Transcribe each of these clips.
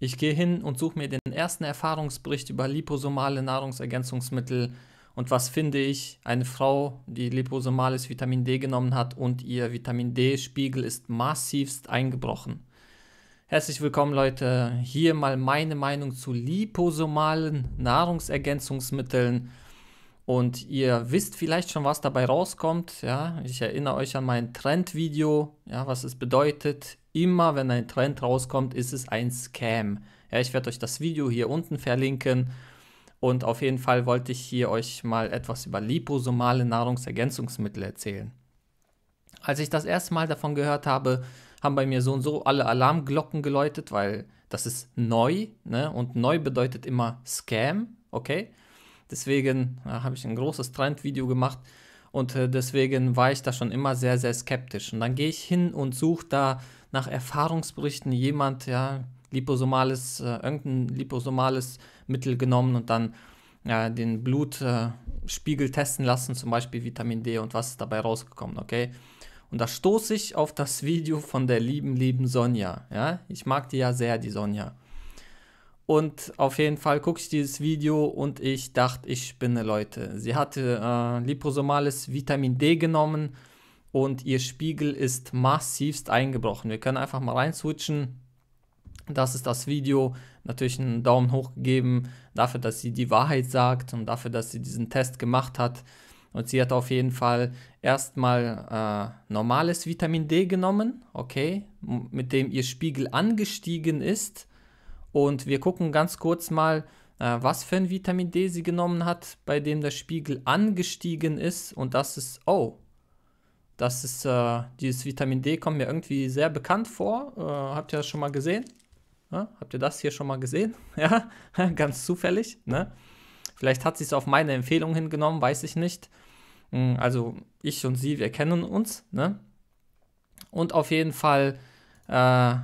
Ich gehe hin und suche mir den ersten Erfahrungsbericht über liposomale Nahrungsergänzungsmittel und was finde ich? Eine Frau, die liposomales Vitamin D genommen hat und ihr Vitamin D-Spiegel ist massivst eingebrochen. Herzlich willkommen Leute, hier mal meine Meinung zu liposomalen Nahrungsergänzungsmitteln und ihr wisst vielleicht schon, was dabei rauskommt. Ja, ich erinnere euch an mein Trendvideo, ja, was es bedeutet. Immer wenn ein Trend rauskommt, ist es ein Scam. Ja, ich werde euch das Video hier unten verlinken. Und auf jeden Fall wollte ich hier euch mal etwas über liposomale Nahrungsergänzungsmittel erzählen. Als ich das erste Mal davon gehört habe, haben bei mir so und so alle Alarmglocken geläutet, weil das ist neu ne? und neu bedeutet immer Scam, okay? Deswegen äh, habe ich ein großes Trendvideo gemacht und äh, deswegen war ich da schon immer sehr, sehr skeptisch. Und dann gehe ich hin und suche da nach Erfahrungsberichten jemand, ja, liposomales, äh, irgendein liposomales Mittel genommen und dann ja, den Blutspiegel äh, testen lassen, zum Beispiel Vitamin D und was ist dabei rausgekommen, okay? Und da stoße ich auf das Video von der lieben, lieben Sonja. Ja? Ich mag die ja sehr, die Sonja. Und auf jeden Fall gucke ich dieses Video und ich dachte, ich spinne, Leute. Sie hatte äh, liposomales Vitamin D genommen und ihr Spiegel ist massivst eingebrochen. Wir können einfach mal reinswitchen. Das ist das Video. Natürlich einen Daumen hoch gegeben dafür, dass sie die Wahrheit sagt und dafür, dass sie diesen Test gemacht hat. Und sie hat auf jeden Fall erstmal äh, normales Vitamin D genommen, okay, mit dem ihr Spiegel angestiegen ist und wir gucken ganz kurz mal, äh, was für ein Vitamin D sie genommen hat, bei dem der Spiegel angestiegen ist. Und das ist, oh, das ist, äh, dieses Vitamin D kommt mir irgendwie sehr bekannt vor. Äh, habt ihr das schon mal gesehen? Ja? Habt ihr das hier schon mal gesehen? ja, ganz zufällig. Ne? Vielleicht hat sie es auf meine Empfehlung hingenommen, weiß ich nicht. Hm, also ich und sie, wir kennen uns. Ne? Und auf jeden Fall äh,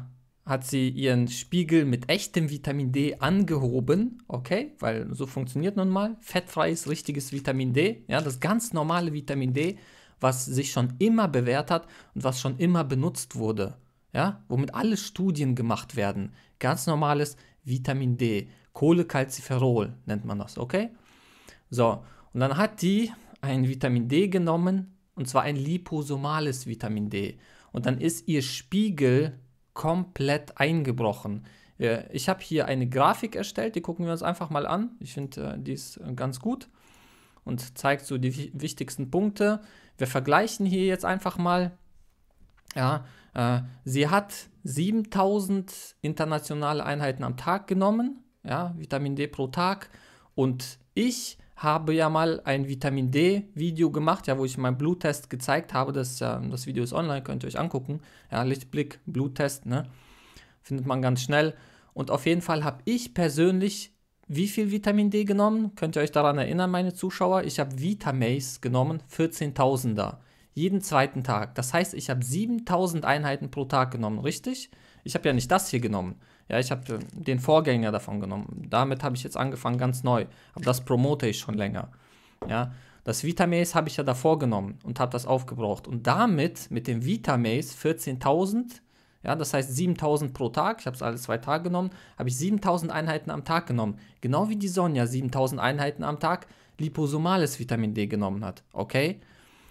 hat sie ihren Spiegel mit echtem Vitamin D angehoben, okay, weil so funktioniert nun mal fettfreies, richtiges Vitamin D, ja, das ganz normale Vitamin D, was sich schon immer bewährt hat und was schon immer benutzt wurde, ja, womit alle Studien gemacht werden. Ganz normales Vitamin D, Cholecalciferol nennt man das, okay? So, und dann hat die ein Vitamin D genommen, und zwar ein liposomales Vitamin D. Und dann ist ihr Spiegel komplett eingebrochen. Ich habe hier eine Grafik erstellt, die gucken wir uns einfach mal an. Ich finde, äh, die ist äh, ganz gut und zeigt so die wichtigsten Punkte. Wir vergleichen hier jetzt einfach mal. Ja, äh, sie hat 7000 internationale Einheiten am Tag genommen, ja, Vitamin D pro Tag. Und ich habe ja mal ein Vitamin D-Video gemacht, ja, wo ich meinen Bluttest gezeigt habe. Das, ja, ähm, das Video ist online, könnt ihr euch angucken. Ja, Lichtblick, Bluttest, ne? Findet man ganz schnell. Und auf jeden Fall habe ich persönlich wie viel Vitamin D genommen? Könnt ihr euch daran erinnern, meine Zuschauer? Ich habe Vitamase genommen, 14.000er. Jeden zweiten Tag. Das heißt, ich habe 7000 Einheiten pro Tag genommen, richtig? Ich habe ja nicht das hier genommen. Ja, ich habe den Vorgänger davon genommen. Damit habe ich jetzt angefangen, ganz neu. Aber das promote ich schon länger. Ja, das Vitamase habe ich ja davor genommen und habe das aufgebraucht. Und damit, mit dem Vitamase 14.000, ja, das heißt 7.000 pro Tag, ich habe es alle zwei Tage genommen, habe ich 7.000 Einheiten am Tag genommen. Genau wie die Sonja 7.000 Einheiten am Tag liposomales Vitamin D genommen hat. Okay?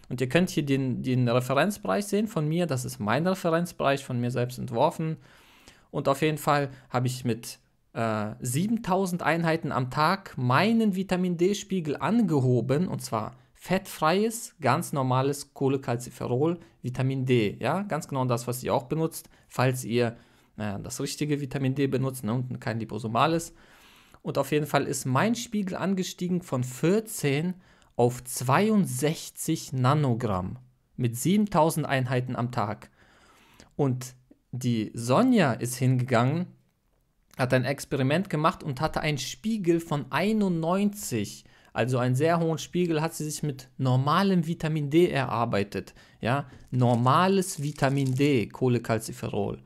Und ihr könnt hier den, den Referenzpreis sehen von mir. Das ist mein Referenzbereich, von mir selbst entworfen. Und auf jeden Fall habe ich mit äh, 7000 Einheiten am Tag meinen Vitamin D-Spiegel angehoben und zwar fettfreies, ganz normales Cholecalciferol, Vitamin D. Ja, ganz genau das, was ihr auch benutzt, falls ihr äh, das richtige Vitamin D benutzt ne, und kein liposomales. Und auf jeden Fall ist mein Spiegel angestiegen von 14 auf 62 Nanogramm mit 7000 Einheiten am Tag. Und die Sonja ist hingegangen, hat ein Experiment gemacht und hatte einen Spiegel von 91. Also einen sehr hohen Spiegel hat sie sich mit normalem Vitamin D erarbeitet. Ja, normales Vitamin D, Cholecalciferol.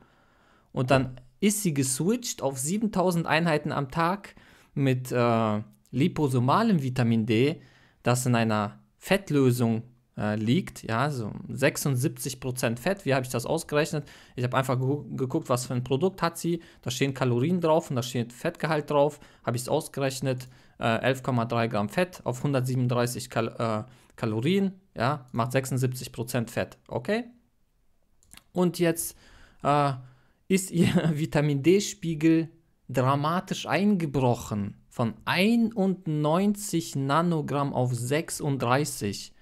Und dann ist sie geswitcht auf 7000 Einheiten am Tag mit äh, liposomalem Vitamin D, das in einer Fettlösung äh, liegt. Ja, so 76% Fett. Wie habe ich das ausgerechnet? Ich habe einfach geguckt, was für ein Produkt hat sie. Da stehen Kalorien drauf und da steht Fettgehalt drauf. Habe ich es ausgerechnet. Äh, 11,3 Gramm Fett auf 137 Kal äh, Kalorien. Ja, macht 76% Fett. Okay? Und jetzt äh, ist ihr Vitamin D-Spiegel dramatisch eingebrochen von 91 Nanogramm auf 36.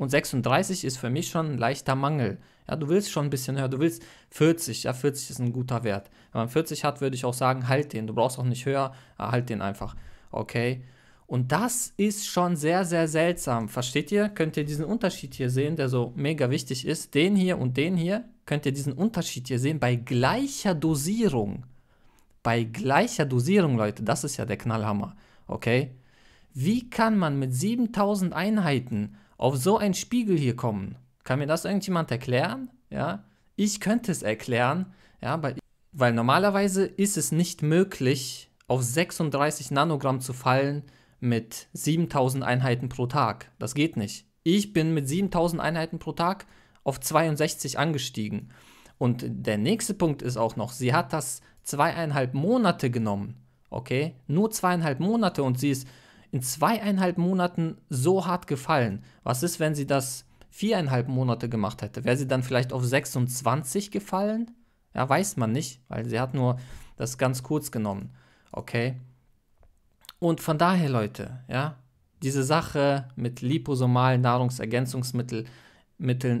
Und 36 ist für mich schon ein leichter Mangel. Ja, du willst schon ein bisschen höher, du willst 40, ja, 40 ist ein guter Wert. Wenn man 40 hat, würde ich auch sagen, halt den. Du brauchst auch nicht höher, äh, halt den einfach. Okay. Und das ist schon sehr, sehr seltsam. Versteht ihr? Könnt ihr diesen Unterschied hier sehen, der so mega wichtig ist? Den hier und den hier. Könnt ihr diesen Unterschied hier sehen bei gleicher Dosierung? Bei gleicher Dosierung, Leute, das ist ja der Knallhammer. Okay? Wie kann man mit 7000 Einheiten auf so einen Spiegel hier kommen? Kann mir das irgendjemand erklären? Ja, ich könnte es erklären, ja, weil, weil normalerweise ist es nicht möglich, auf 36 Nanogramm zu fallen mit 7000 Einheiten pro Tag. Das geht nicht. Ich bin mit 7000 Einheiten pro Tag auf 62 angestiegen. Und der nächste Punkt ist auch noch, sie hat das zweieinhalb Monate genommen. Okay? Nur zweieinhalb Monate und sie ist in zweieinhalb Monaten so hart gefallen. Was ist, wenn sie das viereinhalb Monate gemacht hätte? Wäre sie dann vielleicht auf 26 gefallen? Ja, weiß man nicht, weil sie hat nur das ganz kurz genommen. Okay? Und von daher, Leute, ja, diese Sache mit liposomalen Nahrungsergänzungsmitteln,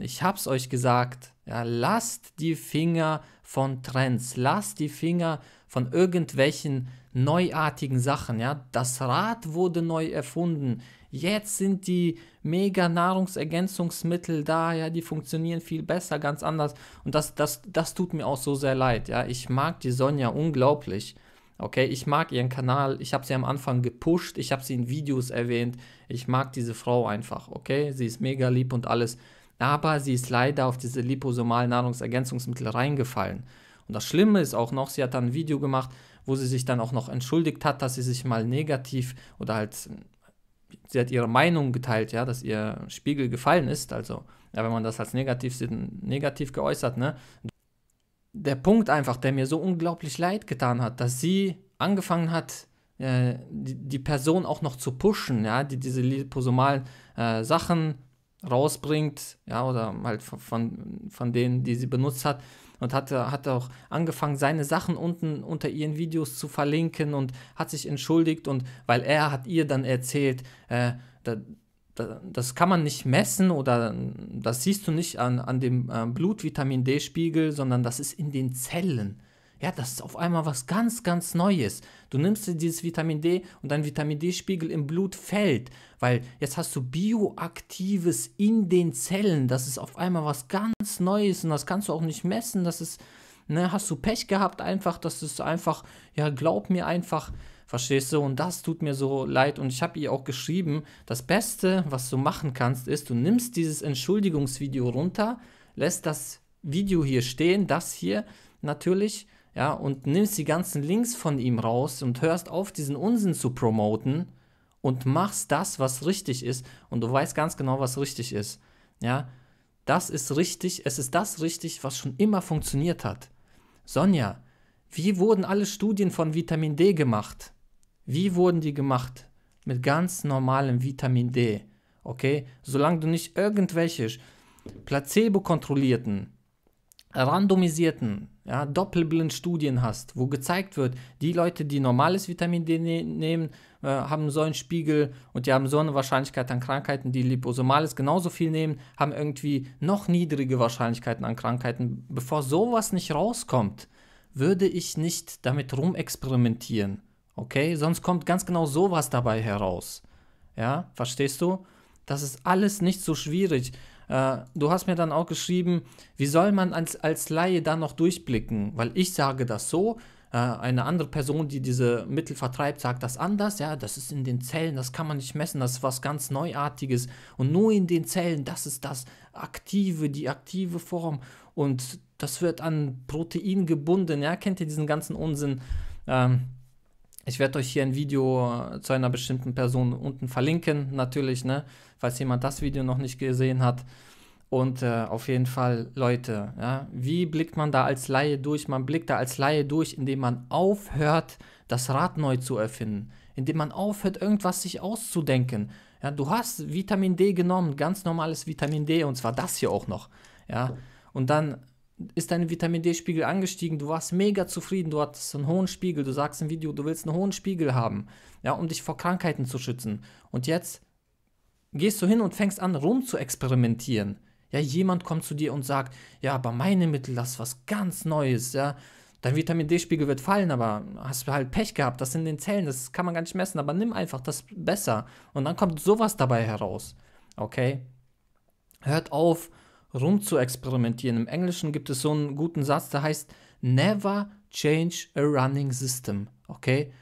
ich hab's euch gesagt, ja, lasst die Finger von Trends, lasst die Finger von von irgendwelchen neuartigen Sachen, ja. Das Rad wurde neu erfunden. Jetzt sind die mega Nahrungsergänzungsmittel da, ja, die funktionieren viel besser, ganz anders. Und das, das, das tut mir auch so sehr leid, ja. Ich mag die Sonja unglaublich. Okay, ich mag ihren Kanal, ich habe sie am Anfang gepusht, ich habe sie in Videos erwähnt, ich mag diese Frau einfach, okay? Sie ist mega lieb und alles, aber sie ist leider auf diese liposomalen Nahrungsergänzungsmittel reingefallen. Und das Schlimme ist auch noch, sie hat dann ein Video gemacht, wo sie sich dann auch noch entschuldigt hat, dass sie sich mal negativ oder halt, sie hat ihre Meinung geteilt, ja, dass ihr Spiegel gefallen ist. Also, ja, wenn man das als negativ sieht, negativ geäußert, ne? Der Punkt einfach, der mir so unglaublich leid getan hat, dass sie angefangen hat, äh, die, die, Person auch noch zu pushen, ja, die diese liposomalen äh, Sachen rausbringt, ja, oder halt von, von, von denen, die sie benutzt hat, und hat, hat auch angefangen, seine Sachen unten unter ihren Videos zu verlinken und hat sich entschuldigt und weil er hat ihr dann erzählt, äh, da, da, das kann man nicht messen oder das siehst du nicht an, an dem äh, Blutvitamin D-Spiegel, sondern das ist in den Zellen ja, das ist auf einmal was ganz, ganz Neues. Du nimmst dir dieses Vitamin D und dein Vitamin D-Spiegel im Blut fällt, weil jetzt hast du Bioaktives in den Zellen. Das ist auf einmal was ganz Neues und das kannst du auch nicht messen. Das ist, ne, hast du Pech gehabt einfach, das ist einfach, ja, glaub mir einfach. Verstehst du? Und das tut mir so leid. Und ich habe ihr auch geschrieben, das Beste, was du machen kannst, ist, du nimmst dieses Entschuldigungsvideo runter, lässt das Video hier stehen, das hier natürlich, ja, und nimmst die ganzen Links von ihm raus und hörst auf, diesen Unsinn zu promoten und machst das, was richtig ist und du weißt ganz genau, was richtig ist. Ja, das ist richtig, es ist das richtig, was schon immer funktioniert hat. Sonja, wie wurden alle Studien von Vitamin D gemacht? Wie wurden die gemacht? Mit ganz normalem Vitamin D. Okay, solange du nicht irgendwelche placebo-kontrollierten randomisierten, ja, doppelblind Studien hast, wo gezeigt wird, die Leute, die normales Vitamin D ne nehmen, äh, haben so einen Spiegel und die haben so eine Wahrscheinlichkeit an Krankheiten, die liposomales genauso viel nehmen, haben irgendwie noch niedrige Wahrscheinlichkeiten an Krankheiten. Bevor sowas nicht rauskommt, würde ich nicht damit rumexperimentieren. Okay? Sonst kommt ganz genau sowas dabei heraus. Ja? Verstehst du? Das ist alles nicht so schwierig. Äh, du hast mir dann auch geschrieben, wie soll man als, als Laie da noch durchblicken? Weil ich sage das so, äh, eine andere Person, die diese Mittel vertreibt, sagt das anders. Ja, das ist in den Zellen, das kann man nicht messen, das ist was ganz Neuartiges. Und nur in den Zellen, das ist das aktive, die aktive Form. Und das wird an Protein gebunden. Ja, kennt ihr diesen ganzen Unsinn? Ähm, ich werde euch hier ein Video äh, zu einer bestimmten Person unten verlinken, natürlich, ne? falls jemand das Video noch nicht gesehen hat. Und äh, auf jeden Fall, Leute, ja, wie blickt man da als Laie durch? Man blickt da als Laie durch, indem man aufhört, das Rad neu zu erfinden, indem man aufhört, irgendwas sich auszudenken. Ja, du hast Vitamin D genommen, ganz normales Vitamin D, und zwar das hier auch noch. Ja, und dann ist dein Vitamin D-Spiegel angestiegen, du warst mega zufrieden, du hattest einen hohen Spiegel, du sagst im Video, du willst einen hohen Spiegel haben, ja, um dich vor Krankheiten zu schützen. Und jetzt gehst du hin und fängst an, rum zu experimentieren. Ja, jemand kommt zu dir und sagt, ja, aber meine Mittel, das ist was ganz Neues, ja. Dein Vitamin D-Spiegel wird fallen, aber hast du halt Pech gehabt, das sind in den Zellen, das kann man gar nicht messen, aber nimm einfach das besser. Und dann kommt sowas dabei heraus. Okay? Hört auf, rumzuexperimentieren. Im Englischen gibt es so einen guten Satz, der heißt Never change a running system. Okay?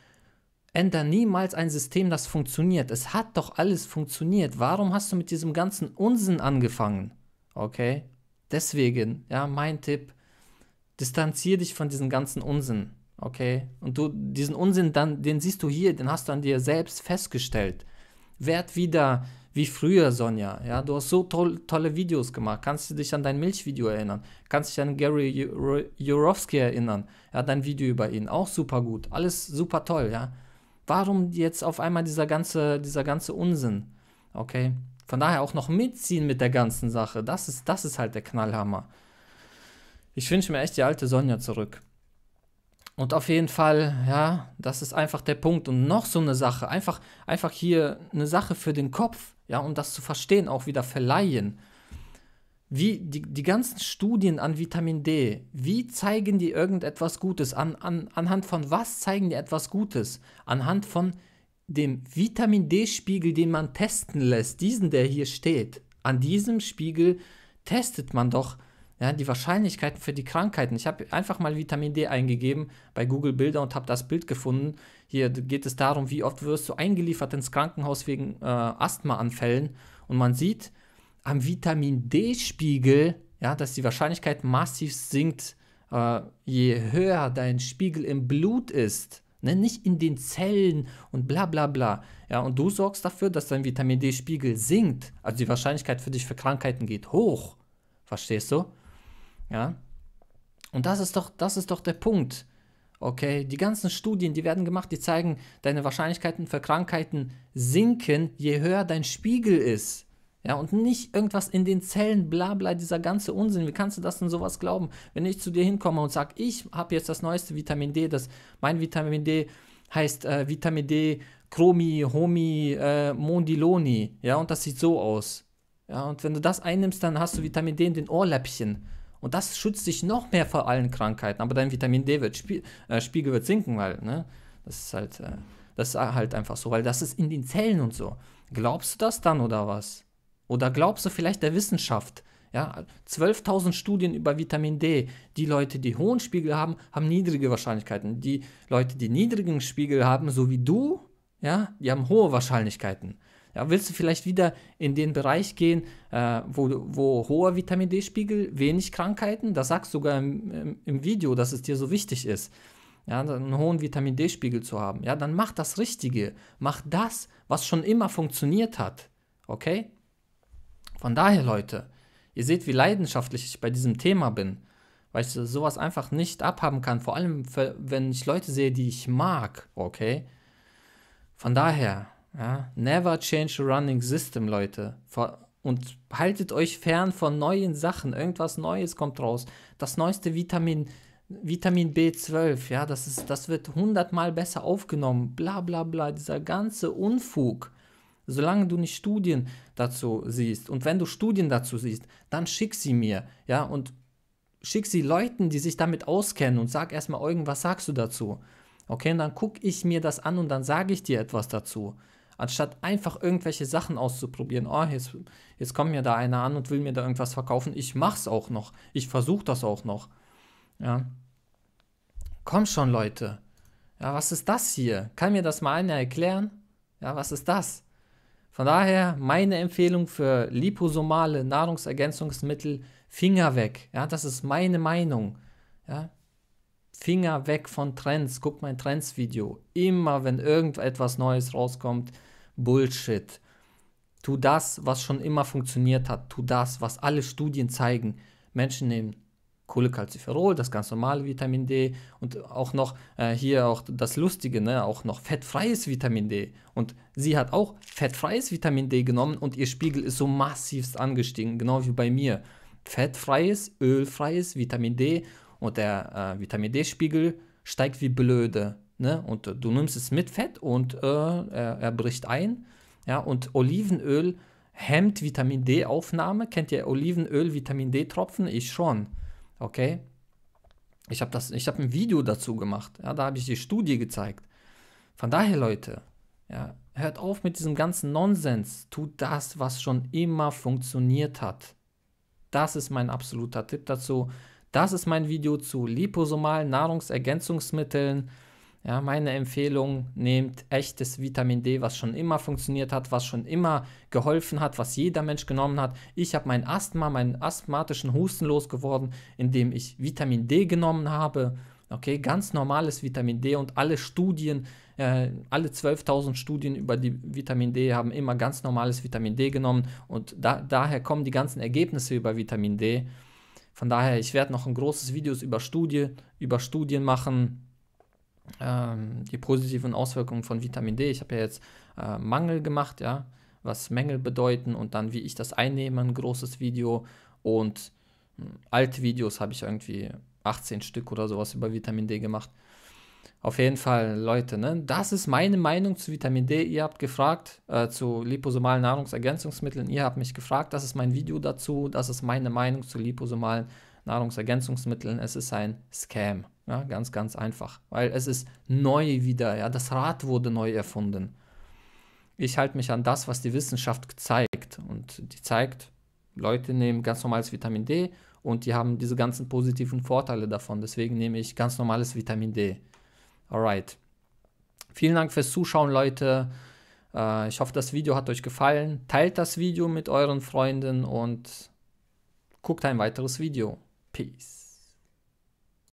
Änder niemals ein System, das funktioniert. Es hat doch alles funktioniert. Warum hast du mit diesem ganzen Unsinn angefangen? Okay? Deswegen, ja, mein Tipp, distanziere dich von diesem ganzen Unsinn. Okay? Und du, diesen Unsinn, dann, den siehst du hier, den hast du an dir selbst festgestellt. Werd wieder wie früher, Sonja. Ja, du hast so to tolle Videos gemacht. Kannst du dich an dein Milchvideo erinnern? Kannst du dich an Gary Jurowski erinnern? Ja, dein Video über ihn auch super gut. Alles super toll, ja. Warum jetzt auf einmal dieser ganze, dieser ganze Unsinn? Okay. Von daher auch noch mitziehen mit der ganzen Sache. Das ist, das ist halt der Knallhammer. Ich wünsche mir echt die alte Sonja zurück. Und auf jeden Fall, ja, das ist einfach der Punkt. Und noch so eine Sache, einfach, einfach hier eine Sache für den Kopf ja, um das zu verstehen, auch wieder verleihen. Wie die, die ganzen Studien an Vitamin D, wie zeigen die irgendetwas Gutes? An, an, anhand von was zeigen die etwas Gutes? Anhand von dem Vitamin D-Spiegel, den man testen lässt, diesen, der hier steht. An diesem Spiegel testet man doch ja, die Wahrscheinlichkeiten für die Krankheiten. Ich habe einfach mal Vitamin D eingegeben bei Google Bilder und habe das Bild gefunden. Hier geht es darum, wie oft wirst du eingeliefert ins Krankenhaus wegen äh, Asthmaanfällen. Und man sieht am Vitamin D-Spiegel, ja, dass die Wahrscheinlichkeit massiv sinkt, äh, je höher dein Spiegel im Blut ist. Ne, nicht in den Zellen und bla bla bla. Ja, und du sorgst dafür, dass dein Vitamin D-Spiegel sinkt. Also die Wahrscheinlichkeit für dich für Krankheiten geht hoch. Verstehst du? Ja? Und das ist doch, das ist doch der Punkt. Okay, die ganzen Studien, die werden gemacht, die zeigen, deine Wahrscheinlichkeiten für Krankheiten sinken, je höher dein Spiegel ist. Ja, und nicht irgendwas in den Zellen, bla bla, dieser ganze Unsinn. Wie kannst du das denn sowas glauben? Wenn ich zu dir hinkomme und sage, ich habe jetzt das neueste Vitamin D, das mein Vitamin D heißt äh, Vitamin D Chromi, Homi, äh, Mondiloni, ja, und das sieht so aus. Ja, und wenn du das einnimmst, dann hast du Vitamin D in den Ohrläppchen. Und das schützt dich noch mehr vor allen Krankheiten. Aber dein Vitamin D äh, Spiegel wird sinken, weil, ne? Das ist halt, äh, das ist halt einfach so, weil das ist in den Zellen und so. Glaubst du das dann oder was? Oder glaubst du vielleicht der Wissenschaft? Ja, 12.000 Studien über Vitamin D. Die Leute, die hohen Spiegel haben, haben niedrige Wahrscheinlichkeiten. Die Leute, die niedrigen Spiegel haben, so wie du, ja, die haben hohe Wahrscheinlichkeiten. Ja, willst du vielleicht wieder in den Bereich gehen, äh, wo, wo hoher Vitamin D-Spiegel, wenig Krankheiten? Das sagst du sogar im, im, Video, dass es dir so wichtig ist, ja, einen hohen Vitamin D-Spiegel zu haben. Ja, dann mach das Richtige. Mach das, was schon immer funktioniert hat. Okay? Von daher, Leute, ihr seht, wie leidenschaftlich ich bei diesem Thema bin, weil ich sowas einfach nicht abhaben kann. Vor allem, wenn ich Leute sehe, die ich mag. Okay? Von daher ja, never change the running system, Leute. Und haltet euch fern von neuen Sachen. Irgendwas Neues kommt raus. Das neueste Vitamin, Vitamin B12, ja, das, ist, das wird hundertmal besser aufgenommen. Bla bla bla, dieser ganze Unfug. Solange du nicht Studien dazu siehst und wenn du Studien dazu siehst, dann schick sie mir, ja, und schick sie Leuten, die sich damit auskennen und sag erstmal was sagst du dazu. Okay, und dann gucke ich mir das an und dann sage ich dir etwas dazu anstatt einfach irgendwelche Sachen auszuprobieren. Oh, jetzt, jetzt kommt mir da einer an und will mir da irgendwas verkaufen. Ich mach's auch noch. Ich versuche das auch noch. Ja. Komm schon, Leute. Ja, was ist das hier? Kann mir das mal einer erklären? Ja, was ist das? Von daher meine Empfehlung für liposomale Nahrungsergänzungsmittel, Finger weg. Ja, das ist meine Meinung. Ja, Finger weg von Trends. Guckt mein Trends-Video. Immer, wenn irgendetwas Neues rauskommt, Bullshit. Tu das, was schon immer funktioniert hat. Tu das, was alle Studien zeigen. Menschen nehmen Cholecalciferol, das ganz normale Vitamin D und auch noch äh, hier auch das Lustige, ne, auch noch fettfreies Vitamin D. Und sie hat auch fettfreies Vitamin D genommen und ihr Spiegel ist so massivst angestiegen, genau wie bei mir. Fettfreies, ölfreies Vitamin D und der äh, Vitamin D-Spiegel steigt wie blöde. Ne? Und äh, du nimmst es mit Fett und äh, er, er, bricht ein. Ja? Und Olivenöl hemmt Vitamin D-Aufnahme. Kennt ihr Olivenöl, Vitamin D-Tropfen? Ich schon. Okay? Ich habe hab ein Video dazu gemacht. Ja? Da habe ich die Studie gezeigt. Von daher, Leute, ja, hört auf mit diesem ganzen Nonsens. Tut das, was schon immer funktioniert hat. Das ist mein absoluter Tipp dazu. Das ist mein Video zu liposomalen Nahrungsergänzungsmitteln. Ja, meine Empfehlung, nehmt echtes Vitamin D, was schon immer funktioniert hat, was schon immer geholfen hat, was jeder Mensch genommen hat. Ich habe mein Asthma, meinen asthmatischen Husten losgeworden, indem ich Vitamin D genommen habe. Okay, ganz normales Vitamin D und alle Studien, äh, alle 12.000 Studien über die Vitamin D haben immer ganz normales Vitamin D genommen und da, daher kommen die ganzen Ergebnisse über Vitamin D. Von daher, ich werde noch ein großes Video über, Studie, über Studien machen, ähm, die positiven Auswirkungen von Vitamin D. Ich habe ja jetzt äh, Mangel gemacht, ja, was Mängel bedeuten und dann, wie ich das einnehme, ein großes Video. Und äh, alte Videos habe ich irgendwie 18 Stück oder sowas über Vitamin D gemacht. Auf jeden Fall, Leute, ne? das ist meine Meinung zu Vitamin D. Ihr habt gefragt, äh, zu liposomalen Nahrungsergänzungsmitteln. Ihr habt mich gefragt, das ist mein Video dazu. Das ist meine Meinung zu liposomalen Nahrungsergänzungsmitteln. Es ist ein Scam. Ja, ganz, ganz einfach. Weil es ist neu wieder. Ja? Das Rad wurde neu erfunden. Ich halte mich an das, was die Wissenschaft zeigt. Und die zeigt, Leute nehmen ganz normales Vitamin D und die haben diese ganzen positiven Vorteile davon. Deswegen nehme ich ganz normales Vitamin D. Alright. Vielen Dank fürs Zuschauen, Leute. Äh, ich hoffe, das Video hat euch gefallen. Teilt das Video mit euren Freunden und guckt ein weiteres Video. Peace.